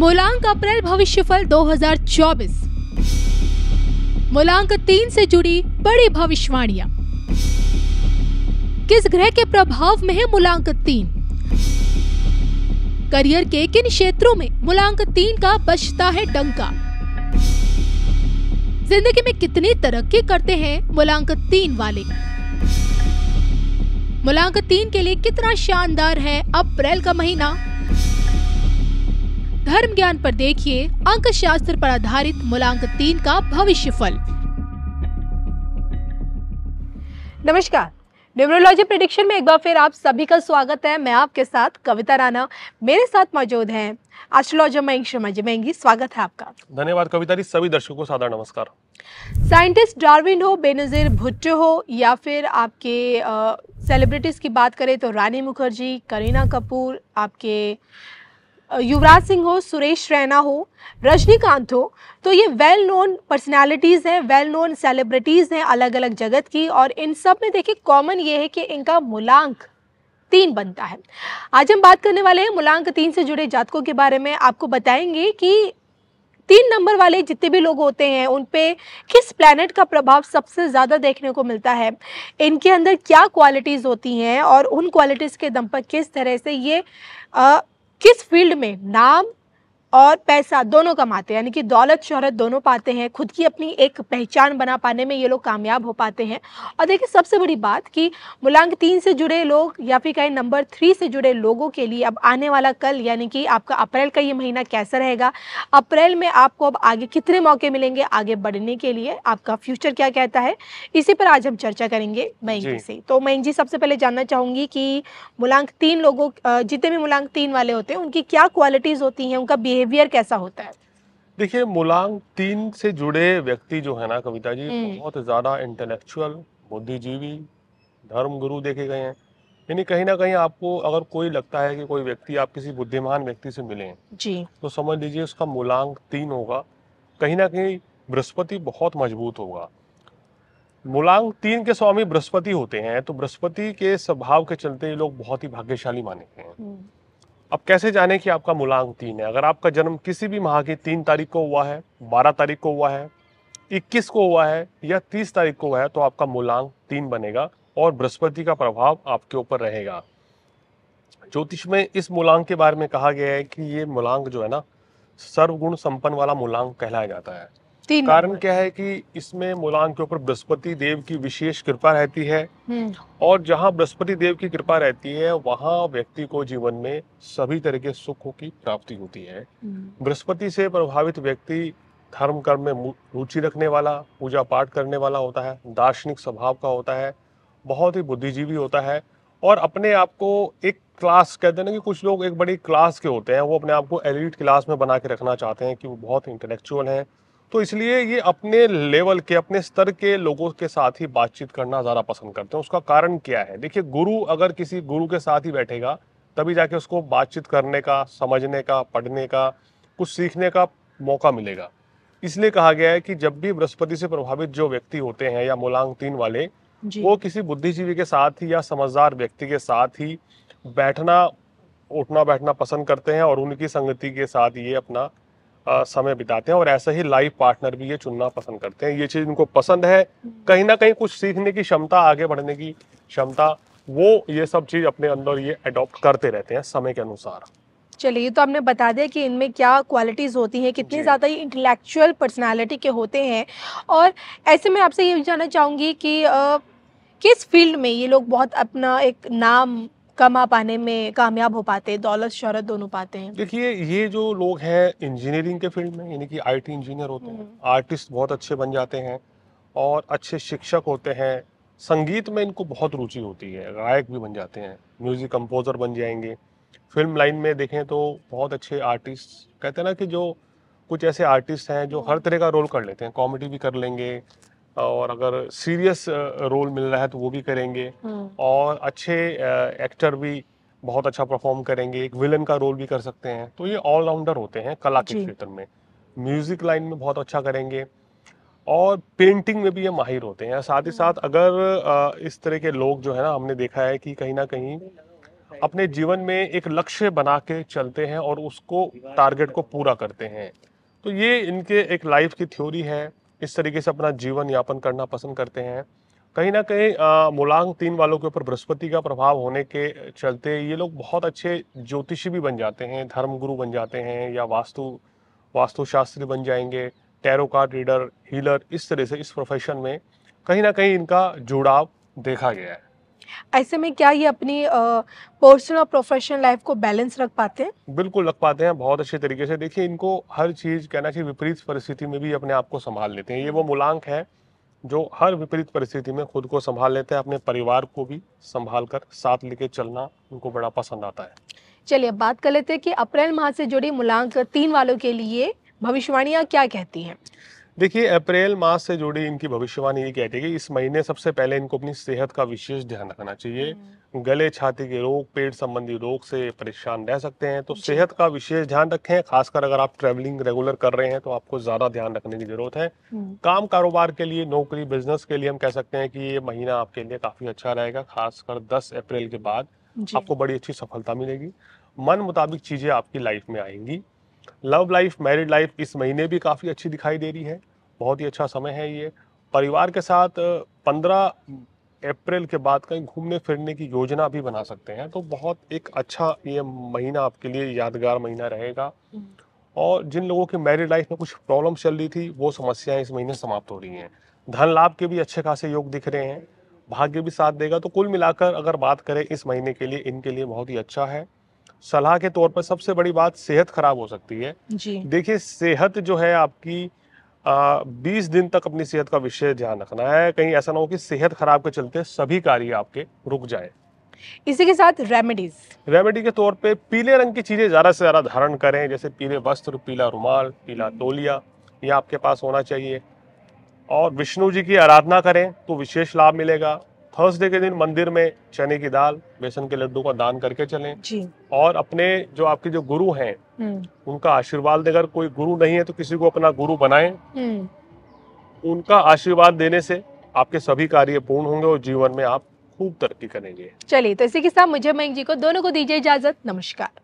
मूलांक अप्रैल भविष्यफल 2024 मूलांक तीन से जुड़ी बड़ी भविष्यवाणियां किस ग्रह के प्रभाव में है मूलांक तीन करियर के किन क्षेत्रों में मूलांक तीन का बचता है डंका जिंदगी में कितनी तरक्की करते हैं मूलांक तीन वाले मूलांक तीन के लिए कितना शानदार है अप्रैल का महीना कर्म ज्ञान पर देखिए अंक शास्त्र पर आधारित मूलांक तीन का भविष्य फल नमस्कार न्यूमरोलॉजी प्रिडिक्शन में एक बार फिर आप सभी का स्वागत है मैं आपके साथ कविता राणा मेरे साथ मौजूद हैं एस्ट्रोलॉजर मयंक शर्मा जी मयंगी स्वागत है आपका धन्यवाद कविता जी सभी दर्शकों को सादर नमस्कार साइंटिस्ट डार्विन हो बेनजीर भुट्टो हो या फिर आपके सेलिब्रिटीज़ की बात करें तो रानी मुखर्जी करीना कपूर आपके युवराज सिंह हो सुरेश रैना हो रजनीकांत हो तो ये वेल नोन पर्सनालिटीज़ हैं वेल नोन सेलिब्रिटीज़ हैं अलग अलग जगत की और इन सब में देखिए कॉमन ये है कि इनका मूलांक तीन बनता है आज हम बात करने वाले हैं मूलांक तीन से जुड़े जातकों के बारे में आपको बताएंगे कि तीन नंबर वाले जितने भी लोग होते हैं उन पे किस प्लानट का प्रभाव सबसे ज़्यादा देखने को मिलता है इनके अंदर क्या क्वालिटीज़ होती हैं और उन क्वालिटीज़ के दम पर किस तरह से ये आ, किस फील्ड में नाम और पैसा दोनों कमाते हैं यानी कि दौलत शहरत दोनों पाते हैं खुद की अपनी एक पहचान बना पाने में ये लोग कामयाब हो पाते हैं और देखिए सबसे बड़ी बात कि मूलांक तीन से जुड़े लोग या फिर कहें नंबर थ्री से जुड़े लोगों के लिए अब आने वाला कल यानी कि आपका अप्रैल का ये महीना कैसा रहेगा अप्रैल में आपको अब आगे कितने मौके मिलेंगे आगे बढ़ने के लिए आपका फ्यूचर क्या कहता है इसी पर आज हम चर्चा करेंगे मयंक जी से तो मयंक जी सबसे पहले जानना चाहूँगी कि मूलांक तीन लोगों जितने भी मूलांक तीन वाले होते हैं उनकी क्या क्वालिटीज़ होती हैं उनका बिहेव बिहेवियर कैसा होता है देखिए मुलांग तीन से जुड़े व्यक्ति जो है ना कविता जी हम्म। बहुत ज्यादा इंटेलेक्चुअल बुद्धिजीवी धर्म गुरु देखे गए हैं यानी कहीं ना कहीं आपको अगर कोई लगता है कि कोई व्यक्ति आप किसी बुद्धिमान व्यक्ति से मिले जी तो समझ लीजिए उसका मूलांक तीन होगा कहीं ना कहीं बृहस्पति बहुत मजबूत होगा मूलांक तीन के स्वामी बृहस्पति होते हैं तो बृहस्पति के स्वभाव के चलते ये लोग बहुत ही भाग्यशाली माने गए हैं हम्म। अब कैसे जाने कि आपका मूलांक तीन है अगर आपका जन्म किसी भी माह की तीन तारीख को हुआ है बारह तारीख को हुआ है इक्कीस को हुआ है या तीस तारीख को हुआ है तो आपका मूलांक तीन बनेगा और बृहस्पति का प्रभाव आपके ऊपर रहेगा ज्योतिष में इस मूलांक के बारे में कहा गया है कि ये मूलांक जो है ना सर्वगुण संपन्न वाला मूलांक कहलाया जाता है कारण क्या है कि इसमें मूलांक के ऊपर बृहस्पति देव की विशेष कृपा रहती है हम्म। और जहाँ बृहस्पति देव की कृपा रहती है वहाँ व्यक्ति को जीवन में सभी तरह के सुखों की प्राप्ति होती है हम्म। बृहस्पति से प्रभावित व्यक्ति धर्म कर्म में रुचि रखने वाला पूजा पाठ करने वाला होता है दार्शनिक स्वभाव का होता है बहुत ही बुद्धिजीवी होता है और अपने आप को एक क्लास कहते हैं ना कि कुछ लोग एक बड़ी क्लास के होते हैं वो अपने आप को एलिट क्लास में बना के रखना चाहते हैं कि वो बहुत इंटेलेक्चुअल हैं तो इसलिए ये अपने लेवल के अपने स्तर के लोगों के साथ ही बातचीत करना ज़्यादा पसंद करते हैं उसका कारण क्या है देखिए गुरु अगर किसी गुरु के साथ ही बैठेगा तभी जाके उसको बातचीत करने का समझने का पढ़ने का कुछ सीखने का मौका मिलेगा इसलिए कहा गया है कि जब भी बृहस्पति से प्रभावित जो व्यक्ति होते हैं या मूलांग तीन वाले वो किसी बुद्धिजीवी के साथ ही या समझदार व्यक्ति के साथ ही बैठना उठना बैठना पसंद करते हैं और उनकी संगति के साथ ये अपना समय बिताते हैं और ऐसे ही लाइफ पार्टनर भी ये चुनना पसंद करते हैं ये चीज़ इनको पसंद है कहीं ना कहीं कुछ सीखने की क्षमता आगे बढ़ने की क्षमता वो ये सब चीज़ अपने अंदर ये अडॉप्ट करते रहते हैं समय के अनुसार चलिए तो आपने बता दिया कि इनमें क्या क्वालिटीज़ होती हैं कितनी ज़्यादा ये इंटेलेक्चुअल पर्सनालिटी के होते हैं और ऐसे में आपसे ये जानना चाहूँगी कि आ, किस फील्ड में ये लोग बहुत अपना एक नाम कमा पाने में कामयाब हो पाते दौलत शहरत दोनों पाते हैं देखिए ये जो लोग हैं इंजीनियरिंग के फील्ड में यानी कि आईटी इंजीनियर होते हैं आर्टिस्ट हम्म। बहुत अच्छे बन जाते हैं और अच्छे शिक्षक होते हैं संगीत में इनको बहुत रुचि होती है गायक भी बन जाते हैं म्यूज़िक कंपोज़र बन जाएंगे फिल्म लाइन में देखें तो बहुत अच्छे आर्टिस्ट कहते हैं ना कि जो कुछ ऐसे आर्टिस्ट हैं जो हर हम्म। तरह का रोल कर लेते हैं कॉमेडी भी कर लेंगे और अगर सीरियस रोल मिल रहा है तो वो भी करेंगे हम्म। और अच्छे एक्टर भी बहुत अच्छा परफॉर्म करेंगे एक विलन का रोल भी कर सकते हैं तो ये ऑलराउंडर होते हैं कला के क्षेत्र में म्यूजिक लाइन में बहुत अच्छा करेंगे और पेंटिंग में भी ये माहिर होते हैं साथ ही हम्म। साथ अगर इस तरह के लोग जो है ना हमने देखा है कि कहीं ना कहीं अपने जीवन में एक लक्ष्य बना के चलते हैं और उसको टारगेट को पूरा करते हैं तो ये इनके एक लाइफ की थ्योरी है इस तरीके से अपना जीवन यापन करना पसंद करते हैं कहीं ना कहीं मूलांक तीन वालों के ऊपर बृहस्पति का प्रभाव होने के चलते ये लोग बहुत अच्छे ज्योतिषी भी बन जाते हैं धर्मगुरु बन जाते हैं या वास्तु वास्तुशास्त्री बन जाएंगे टैरो कार्ड रीडर हीलर इस तरह से इस प्रोफेशन में कहीं ना कहीं इनका जुड़ाव देखा गया है ऐसे में क्या ये अपनी पर्सनल और प्रोफेशनल लाइफ को बैलेंस रख पाते हैं बिल्कुल रख पाते हैं बहुत अच्छे तरीके से देखिए इनको हर चीज़ कहना चाहिए विपरीत परिस्थिति में भी अपने आप को संभाल लेते हैं ये वो मूलांक है जो हर विपरीत परिस्थिति में खुद को संभाल लेते हैं अपने परिवार को भी संभाल कर साथ लेके चलना उनको बड़ा पसंद आता है चलिए बात कर लेते हैं कि अप्रैल माह से जुड़ी मूलांक तीन वालों के लिए भविष्यवाणियाँ क्या कहती हैं देखिए अप्रैल मास से जुड़ी इनकी भविष्यवाणी ये कहती है कि इस महीने सबसे पहले इनको अपनी सेहत का विशेष ध्यान रखना चाहिए हम्म। गले छाती के रोग पेट संबंधी रोग से परेशान रह सकते हैं तो सेहत का विशेष ध्यान रखें खासकर अगर आप ट्रेवलिंग रेगुलर कर रहे हैं तो आपको ज्यादा ध्यान रखने की जरूरत है हम्म। काम कारोबार के लिए नौकरी बिजनेस के लिए हम कह सकते हैं कि ये महीना आपके लिए काफी अच्छा रहेगा खासकर दस अप्रैल के बाद आपको बड़ी अच्छी सफलता मिलेगी मन मुताबिक चीजें आपकी लाइफ में आएंगी लव लाइफ मैरिड लाइफ इस महीने भी काफ़ी अच्छी दिखाई दे रही है बहुत ही अच्छा समय है ये परिवार के साथ पंद्रह अप्रैल के बाद कहीं घूमने फिरने की योजना भी बना सकते हैं तो बहुत एक अच्छा ये महीना आपके लिए यादगार महीना रहेगा हम्म। और जिन लोगों की मैरिड लाइफ में कुछ प्रॉब्लम चल रही थी वो समस्याएं इस महीने समाप्त हो रही हैं धन लाभ के भी अच्छे खासे योग दिख रहे हैं भाग्य भी साथ देगा तो कुल मिलाकर अगर बात करें इस महीने के लिए इनके लिए बहुत ही अच्छा है सलाह के तौर पर सबसे बड़ी बात सेहत खराब हो सकती है देखिए सेहत जो है आपकी बीस दिन तक अपनी सेहत का विषय ध्यान रखना है कहीं ऐसा ना हो कि सेहत खराब के चलते सभी कार्य आपके रुक जाए इसी के साथ रेमेडीज रेमेडी के तौर पे पीले रंग की चीजें ज्यादा से ज्यादा धारण करें जैसे पीले वस्त्र पीला रुमाल पीला हम्म। तोलिया ये आपके पास होना चाहिए और विष्णु जी की आराधना करें तो विशेष लाभ मिलेगा थर्सडे के दिन मंदिर में चने की दाल बेसन के लड्डू का दान करके चलें जी। और अपने जो आपके जो गुरु हैं हम्म। उनका आशीर्वाद अगर कोई गुरु नहीं है तो किसी को अपना गुरु बनाएं हम्म। उनका आशीर्वाद देने से आपके सभी कार्य पूर्ण होंगे और जीवन में आप खूब तरक्की करेंगे चलिए तो इसी के साथ मुझे मयंक जी को दोनों को दीजिए इजाजत नमस्कार